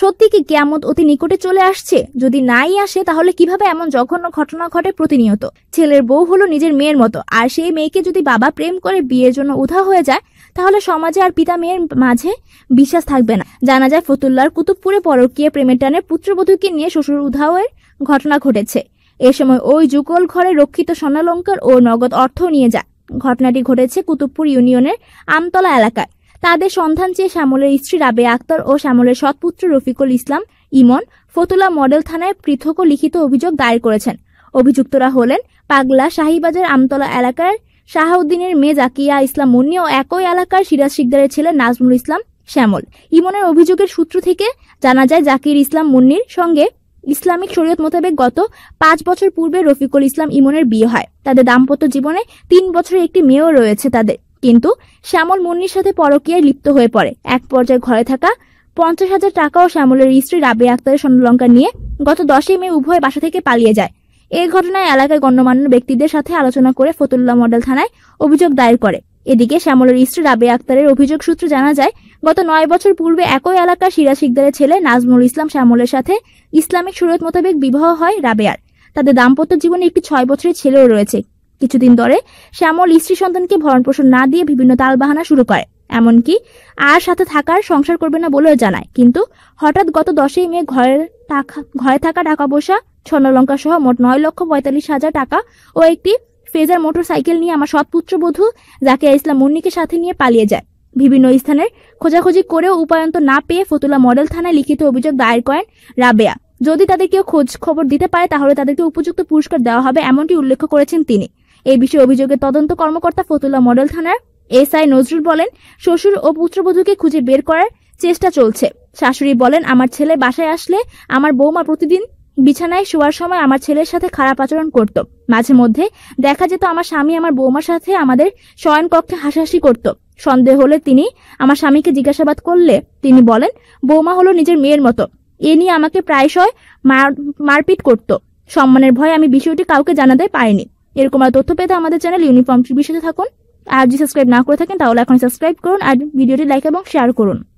সত্যি কি কেয়ামত অতি নিকটে চলে আসছে যদি নাই আসে তাহলে কিভাবে এমন জঘন্য ঘটনা ঘটে প্রতিনিয়ত ছেলের বউ হলো নিজের মেয়ের মতো আর সেই মেয়েকে যদি বাবা প্রেম করে বিয়ের জন্য উধা হয়ে যায় তাহলে সমাজে আর পিতা মেয়ের মাঝে বিশ্বাস থাকবে না জানা যায় ফতুল্লার কুতুবপুরে পরকীয় প্রেমের টানে পুত্রবধূকে নিয়ে শ্বশুর উধাওয়ের ঘটনা ঘটেছে এ সময় ওই যুগল ঘরে রক্ষিত স্বর্ণালঙ্কার ও নগদ অর্থ নিয়ে যায় ঘটনাটি ঘটেছে কুতুবপুর ইউনিয়নের আমতলা এলাকায় তাদের সন্ধান চেয়ে শ্যামলের স্ত্রী রাবে আক্তার ও শ্যামলের সৎপুত্র রফিকুল ইসলাম ইমন ফতুলা মডেল থানায় পৃথক লিখিত অভিযোগ দায়ের করেছেন অভিযুক্তরা হলেন পাগলা শাহীবাজার আমতলা এলাকার শাহউদ্দিনের মেয়ে জাকিয়া ইসলাম মুন্নি ও একই এলাকার সিরাজ শিকদারের ছেলে নাজমুল ইসলাম শ্যামল ইমনের অভিযোগের সূত্র থেকে জানা যায় জাকির ইসলাম মুন্নির সঙ্গে ইসলামিক শরীয়ত মোতাবেক গত পাঁচ বছর পূর্বে রফিকুল ইসলাম ইমনের বিয়ে হয় তাদের দাম্পত্য জীবনে তিন বছরের একটি মেয়েও রয়েছে তাদের কিন্তু শ্যামল মুন্নির সাথে পরকীয়ায় লিপ্ত হয়ে পড়ে এক পর্যায়ে ঘরে থাকা পঞ্চাশ হাজার টাকা ও শ্যামলের স্ত্রী রাবে আক্তারের স্বর্ণলঙ্কা নিয়ে গত দশই মে উভয় বাসা থেকে পালিয়ে যায় এই ঘটনায় এলাকায় গণ্যমান্য ব্যক্তিদের সাথে আলোচনা করে ফতুল্লা মডেল থানায় অভিযোগ দায়ের করে এদিকে শ্যামলের স্ত্রী রাবে আক্তারের অভিযোগ সূত্রে জানা যায় গত নয় বছর পূর্বে একই এলাকার শিরা শিকদারের ছেলে নাজমুল ইসলাম শ্যামলের সাথে ইসলামিক সুরত মোতাবেক বিবাহ হয় রাবেয়ার তাদের দাম্পত্য জীবনে একটি ছয় বছরের ছেলেও রয়েছে কিছুদিন ধরে শ্যামল স্ত্রী সন্তানকে ভরণপোষণ না দিয়ে বিভিন্ন তালবাহানা শুরু করে এমনকি আর সাথে থাকার সংসার করবে না বলেও জানায় কিন্তু হঠাৎ গত দশই মে ঘরের ঘরে থাকা টাকা পয়সা লঙ্কা সহ মোট নয় লক্ষ পঁয়তাল্লিশ হাজার টাকা ও একটি ফেজার মোটরসাইকেল নিয়ে আমার বধূ যাকে ইসলাম মুন্নিকে সাথে নিয়ে পালিয়ে যায় বিভিন্ন স্থানের খোঁজাখুঁজি করেও উপায়ন্ত না পেয়ে ফতুলা মডেল থানায় লিখিত অভিযোগ দায়ের করেন রাবেয়া যদি তাদের কেউ খোঁজ খবর দিতে পারে তাহলে তাদেরকে উপযুক্ত পুরস্কার দেওয়া হবে এমনটি উল্লেখ করেছেন তিনি এই বিষয়ে অভিযোগে তদন্ত কর্মকর্তা ফতুল্লা মডেল থানার এস আই নজরুল বলেন শ্বশুর ও পুত্রবধূকে খুঁজে বের করার চেষ্টা চলছে শাশুড়ি বলেন আমার ছেলে বাসায় আসলে আমার বৌমা প্রতিদিন বিছানায় শোয়ার সময় আমার ছেলের সাথে খারাপ আচরণ করত মাঝে মধ্যে দেখা যেত আমার স্বামী আমার বৌমার সাথে আমাদের শয়ন কক্ষে হাসাহাসি করত সন্দেহ হলে তিনি আমার স্বামীকে জিজ্ঞাসাবাদ করলে তিনি বলেন বৌমা হলো নিজের মেয়ের মতো এ নিয়ে আমাকে প্রায়শই মারপিট করত সম্মানের ভয়ে আমি বিষয়টি কাউকে জানাতে পারিনি এরকম আর তথ্য পেতে আমাদের চ্যানেল ইউনিফর্ম টিভির সাথে থাকুন আর যদি সাবস্ক্রাইব না করে থাকেন তাহলে এখন সাবস্ক্রাইব করুন আর ভিডিওটি লাইক এবং শেয়ার করুন